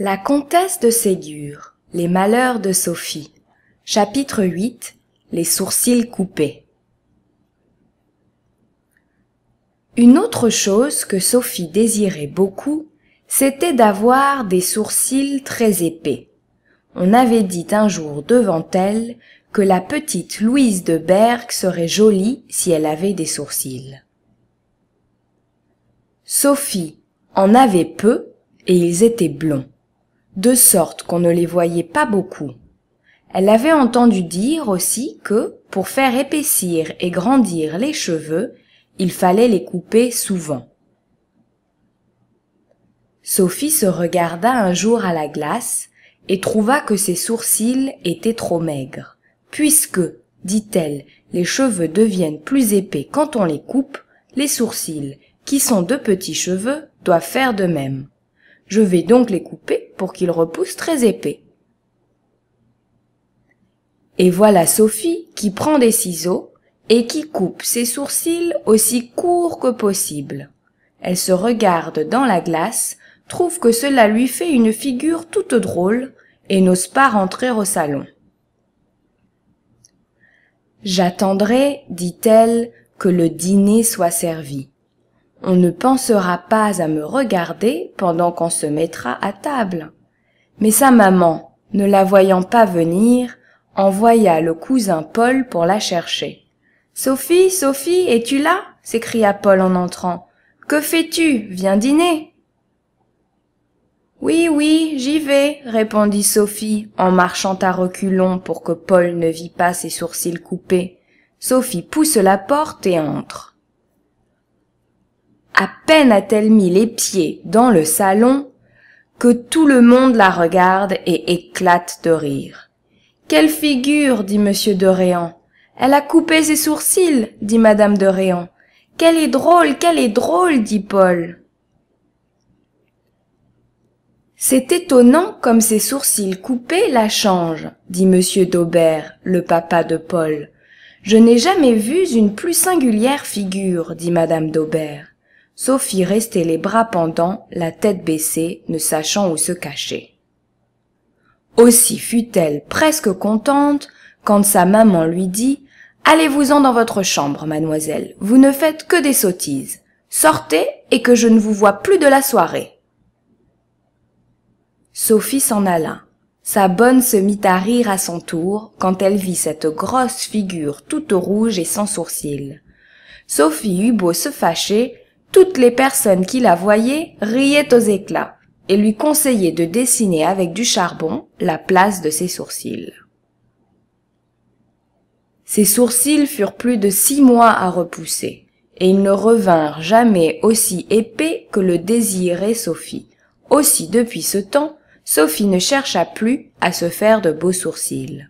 La comtesse de Ségur, les malheurs de Sophie. Chapitre 8 Les sourcils coupés. Une autre chose que Sophie désirait beaucoup, c'était d'avoir des sourcils très épais. On avait dit un jour devant elle que la petite Louise de Berg serait jolie si elle avait des sourcils. Sophie en avait peu et ils étaient blonds de sorte qu'on ne les voyait pas beaucoup. Elle avait entendu dire aussi que, pour faire épaissir et grandir les cheveux, il fallait les couper souvent. Sophie se regarda un jour à la glace et trouva que ses sourcils étaient trop maigres. Puisque, dit-elle, les cheveux deviennent plus épais quand on les coupe, les sourcils, qui sont de petits cheveux, doivent faire de même. Je vais donc les couper pour qu'ils repoussent très épais. Et voilà Sophie qui prend des ciseaux et qui coupe ses sourcils aussi courts que possible. Elle se regarde dans la glace, trouve que cela lui fait une figure toute drôle et n'ose pas rentrer au salon. J'attendrai, dit-elle, que le dîner soit servi. On ne pensera pas à me regarder pendant qu'on se mettra à table. Mais sa maman, ne la voyant pas venir, envoya le cousin Paul pour la chercher. Sophie, Sophie, es-tu là? s'écria Paul en entrant. Que fais-tu? Viens dîner. Oui, oui, j'y vais, répondit Sophie, en marchant à reculons pour que Paul ne vît pas ses sourcils coupés. Sophie pousse la porte et entre. À peine a-t-elle mis les pieds dans le salon que tout le monde la regarde et éclate de rire. Quelle figure, dit monsieur de Réan. Elle a coupé ses sourcils, dit madame de Réan. Qu'elle est drôle, qu'elle est drôle, dit Paul. C'est étonnant comme ses sourcils coupés la changent, dit monsieur d'Aubert, le papa de Paul. Je n'ai jamais vu une plus singulière figure, dit madame d'Aubert. Sophie restait les bras pendants, la tête baissée, ne sachant où se cacher. Aussi fut-elle presque contente quand sa maman lui dit Allez-vous-en dans votre chambre, mademoiselle, vous ne faites que des sottises. Sortez et que je ne vous vois plus de la soirée. Sophie s'en alla. Sa bonne se mit à rire à son tour quand elle vit cette grosse figure toute rouge et sans sourcils. Sophie eut beau se fâcher, toutes les personnes qui la voyaient riaient aux éclats et lui conseillaient de dessiner avec du charbon la place de ses sourcils. Ses sourcils furent plus de six mois à repousser, et ils ne revinrent jamais aussi épais que le désirait Sophie. Aussi depuis ce temps, Sophie ne chercha plus à se faire de beaux sourcils.